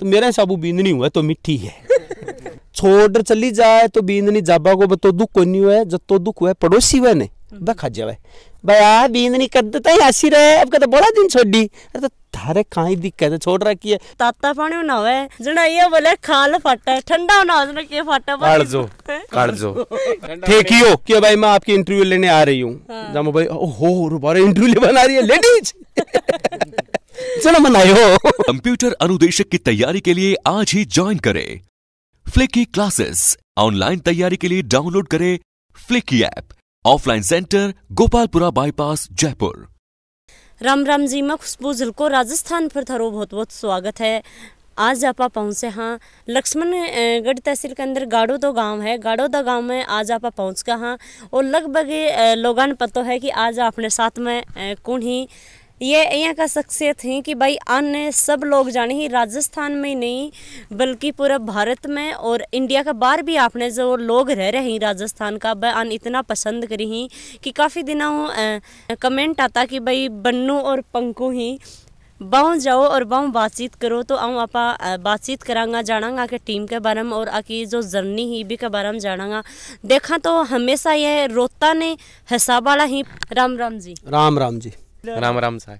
तो मेरा साबू बींदनी हुआ तो मिट्टी है छोड़ चली जाए तो बींदनी जाबा को बतो दुख को नहीं हुआ जतो दुख हुआ पड़ोसी हुआ ने बह खा जावे बींदनी कर देता तो ही रहे अब कहते बड़ा दिन छोड़ी तो थारे काई दिक्कत है छोड़ रखी है ताता पानी ना हुए जना ये बोले खाल फटा ठंडा ना हो के फटा काट जो काट जो ठीक ही हो कि भाई मैं आपकी इंटरव्यू लेने आ रही हूँ हाँ। भाई ओ हो, इंटरव्यू ले बना रही है लेडीज चलो मनाए हो कंप्यूटर अनुदेशक की तैयारी के लिए आज ही ज्वाइन करें फ्लिकी क्लासेस ऑनलाइन तैयारी के लिए डाउनलोड करें Flicky app offline centre Gopalpura bypass Jaipur Ram Ram ji मैं खुशबू जिल को राजस्थान पर थरो बहुत बहुत स्वागत है आज आप पहुँचे हाँ लक्ष्मणगढ़ तहसील के अंदर गाड़ो तो गांव है गाड़ो दा गांव में आज आप पहुँच गए हाँ और लगभग लोगों ने पता है कि आज आपने साथ में कौन ही ये यहाँ का शख्सियत है कि भाई अन्य सब लोग जाने ही राजस्थान में ही नहीं बल्कि पूरा भारत में और इंडिया का बाहर भी आपने जो लोग रह रहे हैं राजस्थान का भाई अन इतना पसंद करी ही कि काफ़ी दिनों कमेंट आता कि भाई बन्नू और पंकू ही बाहू जाओ और बाहू बातचीत करो तो आऊँ आप बातचीत करांगा जानांगा के टीम के बारे में और आकी जो जर्नी ही भी के बारे में जानांगा देखा तो हमेशा यह रोता ने वाला ही राम राम जी राम राम जी राम राम साय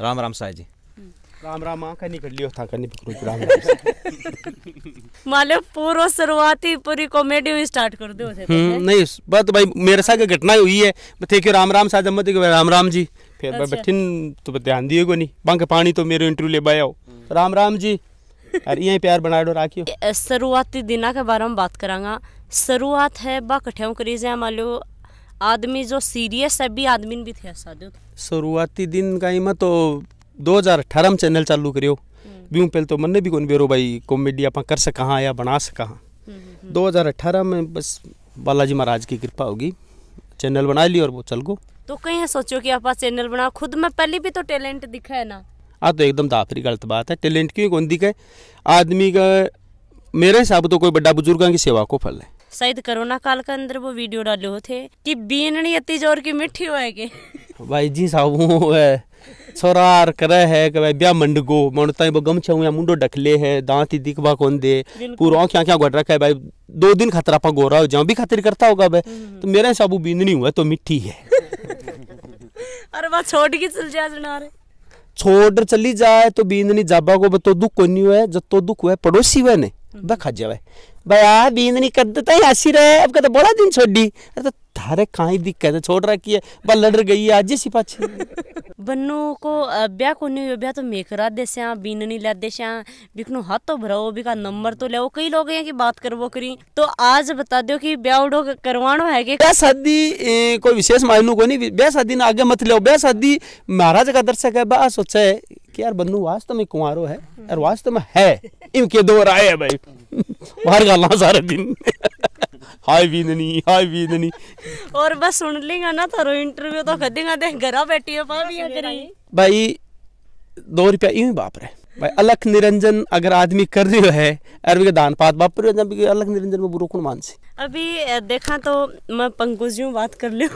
राम राम साय जी हम्म। राम राम मां कनी कर लियो था कनी पकड़ो राम राम मालूम पूरो शुरुआती पूरी कॉमेडी स्टार्ट कर दो तो। हम्म, नहीं बात तो भाई मेरे साथ की घटना हुई है मैं थे कि राम राम जम्मत के राम राम जी फिर अच्छा। बैठिन तो ध्यान दिए को नहीं बांके पानी तो मेरे इंटरव्यू ले बाया हम्म। राम राम जी अरे यही प्यार बना डो राखियो शुरुआती दिना के बारे में बात करांगा शुरुआत है बा कठियाओं करी जाए मालूम आदमी जो सीरियस है भी आदमी भी थे शादी शुरुआती दिन का ही मैं तो 2018 में चैनल चालू करियो बीम हम्म। पहले तो मन्ने भी कौन बेरो भाई कॉमेडी आप कर सका हाँ या बना सका हाँ हम्म, हम्म, दो हजार अठारह में बस बालाजी महाराज की कृपा होगी चैनल बना ली और वो चल गो तो कहीं है सोचो कि आप चैनल बनाओ खुद में पहले भी तो टैलेंट दिखा है ना आ तो एकदम दाफरी तो गलत बात है टैलेंट क्यों कौन दिखे आदमी का मेरे हिसाब तो कोई बड़ा बुजुर्ग की सेवा को फल है शायद कोरोना काल के अंदर वो वीडियो डाले थे कि बीननी अति जोर की मिठी हो भाई जी साहब है छोरार करे है कि भाई ब्याह मंडगो मणता वो गमछा हुआ मुंडो ढकले है दांत ही दिखवा कौन दे पूरा आंखें क्या घट रखा है भाई दो दिन खतरा पा गोरा हो जाऊं भी खातिर करता होगा भाई हम्म। तो मेरे हिसाब बींदनी हुआ तो मिठी है अरे बात छोड़ के चल जा सुना रहे छोड़ चली जाए तो बींदनी जाबा को बतो दुख नहीं हुआ जतो दुख हुआ पड़ोसी हुआ ने बखा खा जावे भाई आ बींदनी कर देता है हसी रहे अब कहते बड़ा दिन छोड़ी अरे तो थारे काई दिक्कत है छोड़ रखी है बा लड़ गई है आज ही पाछे बन्नू को ब्याह को नहीं ब्याह तो मेकरा दे से बीननी ला दे से हाथ तो भराओ बिका नंबर तो ले कई लोग हैं कि बात करवो करी तो आज बता दो कि ब्याह उड़ो करवानो है कि ब्याह शादी कोई विशेष मायनू को नहीं ब्याह शादी ना आगे मत लो ब्याह शादी महाराज का दर्शक है बा सोचा है कि यार बन्नू वास्तव तो में कुंवारो है यार वास्तव तो में है इनके दो राय है भाई बाहर गाला सारे दिन हाय वीननी हाय वीननी और बस सुन लेगा ना थारो इंटरव्यू तो कर देगा देख बैठी है पापी करी भाई दो रुपया यूं बाप रहे भाई अलग निरंजन अगर आदमी कर रही है अरबी का दान पात बाप रहे जब अलग निरंजन में बुरो कौन मान से अभी देखा तो मैं पंकज जी बात कर लूँ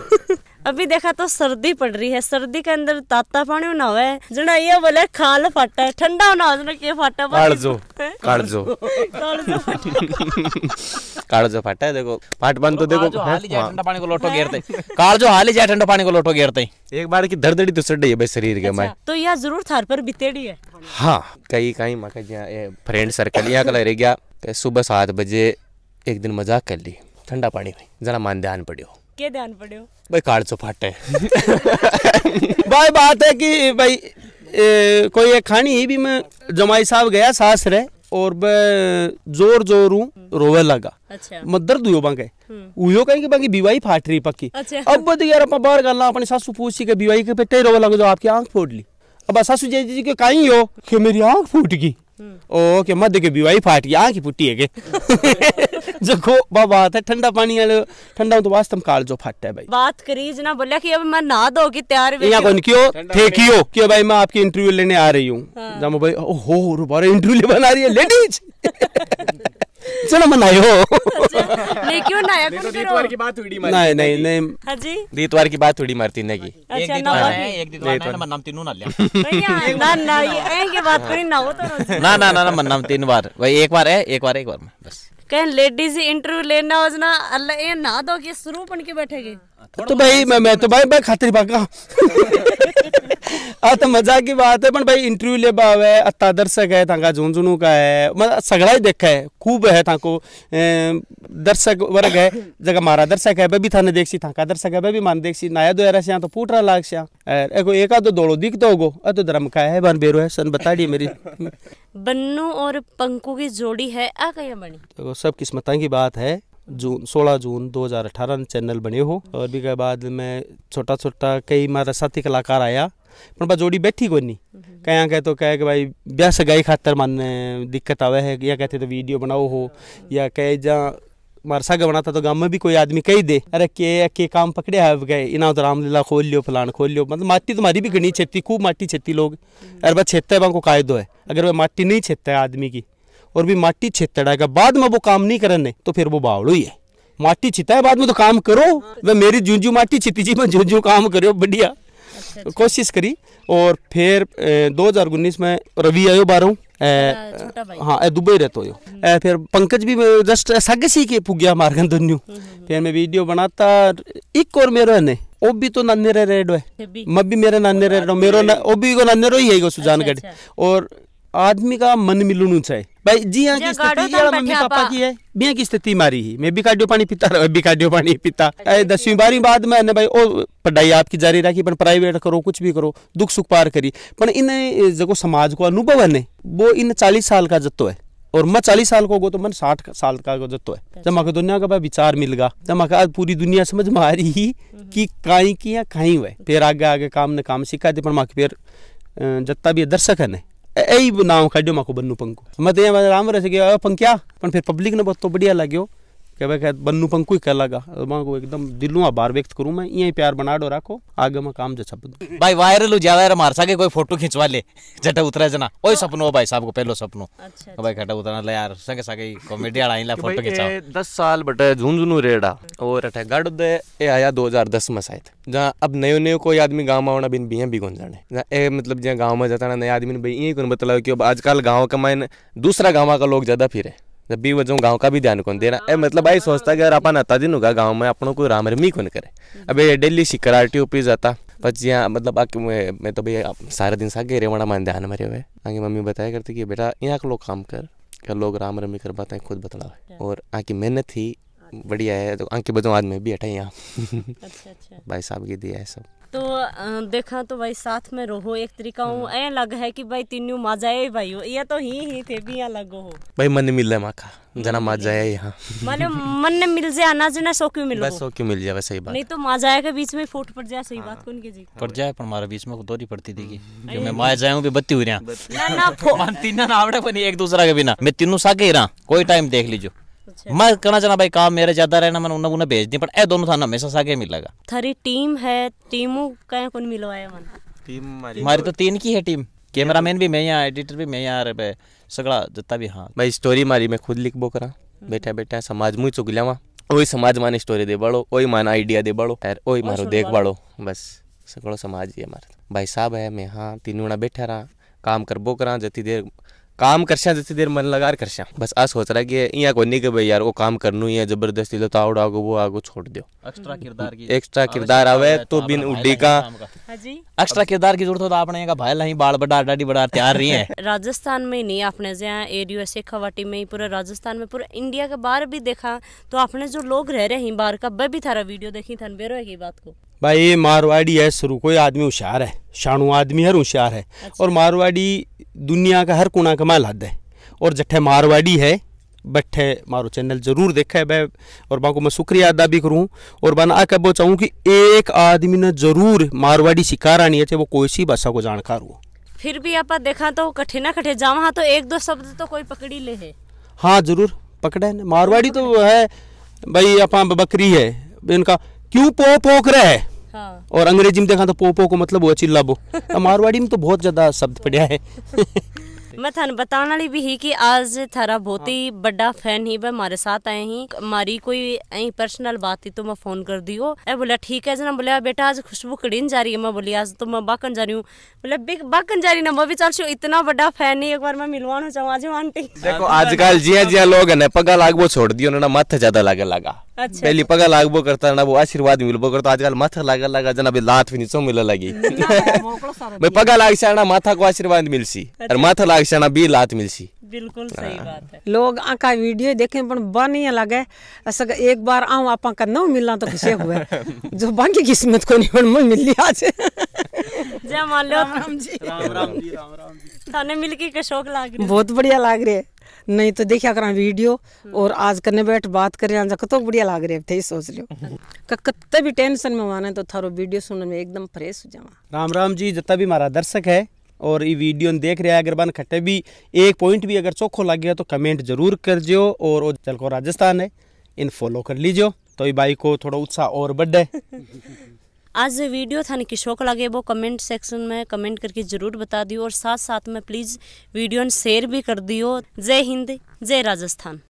अभी देखा तो सर्दी पड़ रही है सर्दी के अंदर ताता पानी ना हुआ है जना ये बोले खाल फाटा है ठंडा ना हो जना के फाटा काड़जो काड़जो काड़जो फाटा है देखो फाट बंद तो देखो हाँ। ठंडा पानी को लोटो घेरते काड़जो हाल ही जाए ठंडा पानी को लोटो घेरते एक बार की धड़धड़ी तो सड़ रही है भाई शरीर के अच्छा, मैं तो यह जरूर थार पर बीतेड़ी है हाँ कई कई जहाँ फ्रेंड सर्कल यहाँ कल रह गया तो सुबह सात बजे एक दिन मजाक कर ली ठंडा पानी में जरा मान ध्यान पड़ियो के ध्यान पड़े भाई कार्ड से तो फाटे भाई बात है कि भाई ए, कोई एक खानी भी मैं जमाई साहब गया सास रहे और मैं जोर जोर हूँ रोवे लगा अच्छा मैं दर्द हुयो बांके हम्म। कहीं कि बाकी बीवाई फाट रही पक्की अच्छा। अब बद यार अपन बाहर गल अपनी सासू पूछी के बीवाई के पेटे रोवे लगो तो जो आपकी आंख फोड़ ली अब सासू जी जी के कहीं हो कि मेरी आंख फूट गई ओ के मध्य के बीवाई फाट गया आँख पुट्टी है के जखो बाबा था ठंडा पानी वाले ठंडा तो वास्तव काल जो फाटा है भाई बात करी जना बोला कि अब मैं ना दो कि तैयार यहां कौन क्यों थे क्यों कि भाई मैं आपकी इंटरव्यू लेने आ रही हूं हाँ। भाई ओ हो, हो, हो, इंटरव्यू ले बना रही है लेडीज चलो मनायो नहीं लेकिन तो दीतवार हाँ की बात थोड़ी मारती नहीं नहीं नहीं जी दीतवार की बात थोड़ी मारती नहीं की एक दीतवार है एक दीतवार है तीनों ना लिया ना ना ये बात करी ना हो तो ना ना ना मन नाम तीन बार वही एक बार है एक बार एक बार बस कहीं लेडीज इंटरव्यू लेना हो ना अल्लाह ये ना दो कि शुरू बन के बैठेगी तो भाई मैं मैं तो भाई मैं खातरी पाका हाँ, आ तो मजाक की बात है पर भाई इंटरव्यू ले बाव है अत्ता दर्शक है तंका झुंझुनू का है मतलब सगड़ा ही देखा है खूब है तंको दर्शक वर्ग है जगह मारा दर्शक है भी थाने देख सी तंका दर्शक है भी मान देख सी नाया दो यारा से तो पूटरा लाग सिया एको एक आधो दोड़ो दिख तो होगो अ तो धर्म का है बन बेरो है सन बता दी मेरी बन्नू और पंकू की जोड़ी है आ कहीं बनी देखो सब किस्मत की बात है जून सोलह जून 2018 चैनल बने हो हम्म। और भी के बाद मैं छोटा छोटा कई मारा साथी कलाकार आया पर बा जोड़ी बैठी कोनी कहे हम्म। कह तो कहे कि भाई ब्याह सगाई खातर मन दिक्कत आवे है या कहते तो वीडियो बनाओ हो हम्म। या कहे जा मार साग बना था तो गांव में भी कोई आदमी कही दे अरे के के काम पकड़े है गए इना तो रामलीला खोल लियो फलान खोल लियो मतलब माटी तुम्हारी तो भी घनी छेती खूब माटी छेती लोग अरे बस छेता है को कायदो है अगर वह माटी नहीं छेता है आदमी की और भी माटी छेतड़ा है बाद में वो काम नहीं करने तो फिर वो बावड़ो ही है माटी छिता है बाद में तो काम करो वह मेरी जूंजू माटी छिती जी मैं जूंजू काम करो बढ़िया अच्छा।, अच्छा। कोशिश करी और फिर दो हजार उन्नीस में रवि आयो बारह अच्छा, हाँ दुबई रहते हो हम्म। फिर पंकज भी जस्ट सागे सी के पुग्या गया मारगन दोनों फिर मैं वीडियो बनाता एक और मेरा ने नहीं ओ भी तो नानेरे रह रेडो है मैं भी मेरे नान्ने रह रेडो ना ओ भी को नान्ने रो ही है सुजानगढ़ अच्छा, और आदमी का मन मिलुनु चाहे भाई जी हाँ की हाँ, स्थिति हाँ, मम्मी पापा की है बिया की स्थिति मारी ही मैं बिकाडियो पानी पिता रहा बिकाडियो पानी पिता पीता अच्छा, हाँ। दसवीं बारहवीं बाद में ने भाई ओ पढ़ाई आपकी जारी रखी पर प्राइवेट करो कुछ भी करो दुख सुख पार करी पर इन जगह समाज को अनुभव है वो इन चालीस साल का जत्तो है और मैं चालीस साल को गो तो मन साठ साल का गो जत्तो है अच्छा। जब माका दुनिया का विचार मिल गा जब आज पूरी दुनिया समझ में आ रही ही हम्म। कि काई की या काई हुए फिर आगे आगे काम ने काम सिखा दे पर माके फिर जत्ता भी दर्शक है ऐ नाम खेडियो माको बन्नू पंकू मैं तो यहाँ राम रह सके पंक्या पर फिर पब्लिक ने बहुत तो बढ़िया लगे कहवे कह बन्नू पंकु कह लगा मां को एकदम दिलू आभार व्यक्त करूं मैं यही प्यार बना डो रखो आगे मैं काम जछप भाई वायरल हो ज्यादा मार सके कोई फोटो खिंचवा ले जटा उतरा जना ओए सपनो भाई साहब को पहलो सपनो अच्छा, भाई खटा उतरा ले यार संगे सके कॉमेडी आला इला फोटो खिंचाओ दस साल बटे झुंझुनू रेड़ा और अठे गड़ दे ए आया 2010 में शायद जहाँ अब नयो नयो कोई आदमी गांव में आना बिन बिया भी कोन जाने ए मतलब जहाँ गांव में जाता नया आदमी ने भाई यही कोन बतला कि अब आजकल गांव का मायने दूसरा गांव का लोग ज्यादा फिर है जब भी वजह गाँव का भी ध्यान कौन देना ए, मतलब भाई सोचता कि यार अपन आता दिन होगा गाँव में अपनों को राम रमी कौन करे हम्म। ये डेली शिकर आर टी ओपी जाता बस यहाँ मतलब आके मैं, मैं तो भैया सारा दिन सा गेरे वाणा मान ध्यान मरे हुए आगे मम्मी बताया करती कि बेटा यहाँ लोग काम कर क्या लोग राम रमी कर पाते हैं खुद बतला और आगे मेहनत थी बढ़िया है तो आंखें बदों आदमी भी हटाए यहाँ अच्छा अच्छा भाई साहब की दिया है सब तो देखा तो भाई साथ में रहो एक तरीका हूँ हम्म। ऐ लग है कि भाई तीनों मजा जाए भाई हो ये तो ही ही थे भी यहाँ लगो हो भाई मन मिल रहा माखा जना मजा जाए यहाँ माने मन ने मिल जाए आना जना सो क्यों मिलो बस सो क्यों मिल जाए सही बात नहीं तो मजा जाए के बीच में फूट पड़ जाए सही बात हाँ। कौन की जी पड़ जाए पर हमारे बीच में तो दोरी पड़ती थी हम्म। जो मैं मा जाऊं भी बत्ती हुई रहा ना ना तीनों ना आवड़े पर एक दूसरा के बिना मैं तीनों सागे ही रहा कोई टाइम देख लीजिए अच्छा, अच्छा। मैं कहना चाहना भाई काम मेरे ज्यादा रहना मैं उन्होंने भेज दी पर ए दोनों थाना हमेशा सागे मिलेगा थारी टीम है टीमों का कौन मिलवाया मन टीम हमारी तो तीन की है टीम कैमरामैन भी मैं यहां एडिटर भी मैं यहां रे सगला जत्ता भी हां भाई स्टोरी मारी मैं खुद लिखबो करा हम्म। बैठा बैठा समाज मुई चुगलिया वहाँ वही समाज माने स्टोरी दे बड़ो ओई माने आइडिया दे बड़ो यार ओई मारो देख बड़ो बस सगलो समाज ही मारे भाई साहब है मैं हां तीनूणा बैठा रहा काम करबो करा जति देर काम करशा जितनी देर मन लगा करशा बस आ सोच रहा है कि यहाँ को नहीं कि भाई यार वो काम करनू है जबरदस्ती लो तावड़ आगो वो आगो छोड़ दो एक्स्ट्रा किरदार की एक्स्ट्रा किरदार आवे तो बिन उड्डी का एक्स्ट्रा हाँ किरदार की जरूरत हो तो आपने का भाई लही बाल बड़ा डाडी बड़ा तैयार रही है राजस्थान में नहीं आपने जहाँ एरियो से खवाटी में ही पूरा राजस्थान में पूरे इंडिया के बाहर भी देखा तो आपने जो लोग रह रहे हैं बाहर का वह भी थारा वीडियो देखी थान बेरो की बात को भाई मारवाड़ी है शुरू कोई आदमी होशियार है शाणु आदमी हर होशियार है अच्छा। और मारवाड़ी दुनिया का हर कोना का माल हद है और जटे मारवाड़ी है बैठे मारो चैनल जरूर देखा है और बाकू मैं शुक्रिया अदा भी करूँ और बना आ कहबो चाहूँ कि एक आदमी ने जरूर मारवाड़ी शिकार आनी है चाहे वो कोई सी भाषा को जानकार हो फिर भी आप देखा तो कठे ना कठे जावा हाँ तो एक दो शब्द तो कोई पकड़ी ले है हाँ जरूर पकड़े मारवाड़ी तो है भाई आप बकरी है इनका क्यों पो पोक रहे है हाँ। और अंग्रेजी में देखा तो पोपो को मतलब वो बो मारवाड़ी में तो बहुत ज्यादा शब्द पड़ा है मैं थानू बताने वाली भी ही कि आज थारा बहुत ही हाँ। बड़ा फैन ही वह हमारे साथ आए ही मारी कोई यही पर्सनल बात ही तो मैं फोन कर दी हो ए बोला ठीक है जना बोला बेटा आज खुशबू कड़ीन जा रही है मैं बोली आज तो मैं बाकन जा रही हूँ बोला बिग बाकन जा रही ना मैं भी चल इतना बड़ा फैन ही एक बार मैं मिलवाना चाहूँ आज आंटी देखो आजकल जिया जिया लोग है ना पगा लागो छोड़ दियो ना मत ज्यादा लागे लगा अच्छा पहली पगा लागबो करता ना वो आशीर्वाद मिलबो तो आजकल माथा लागे लगा जना भी लात भी नीचो मिले लगी मैं पगा लाग से ना माथा को आशीर्वाद मिलसी और माथा अच्छा। लाग पैसा भी लात मिलसी बिल्कुल सही हाँ। बात है लोग आका वीडियो देखे पण बनिया लगे असक एक बार आऊं आपा का न मिलना तो खुशी हुए जो बाकी किस्मत को नहीं पण मिल लिया आज जय मान लो राम जी राम राम जी राम राम जी थाने मिलके के शौक लाग रहे बहुत बढ़िया लाग रहे नहीं तो देखिया करा वीडियो और आज करने बैठ बात कर रहे कतो बढ़िया लाग रहे थे सोच लियो कत्ते भी टेंशन में माने तो थारो वीडियो सुनने में एकदम फ्रेश हो जावा राम राम जी जत्ता भी मारा दर्शक है और ये वीडियो ने देख रहे हैं अगर बन खट्टे भी एक पॉइंट भी अगर चोखो लग गया तो कमेंट जरूर कर जो और को राजस्थान है इन फॉलो कर लीजियो तो ये बाइक को थोड़ा उत्साह और बढ़े आज वीडियो था कि शौक लगे वो कमेंट सेक्शन में कमेंट करके ज़रूर बता दियो और साथ साथ में प्लीज़ वीडियो शेयर भी कर दियो जय हिंद जय राजस्थान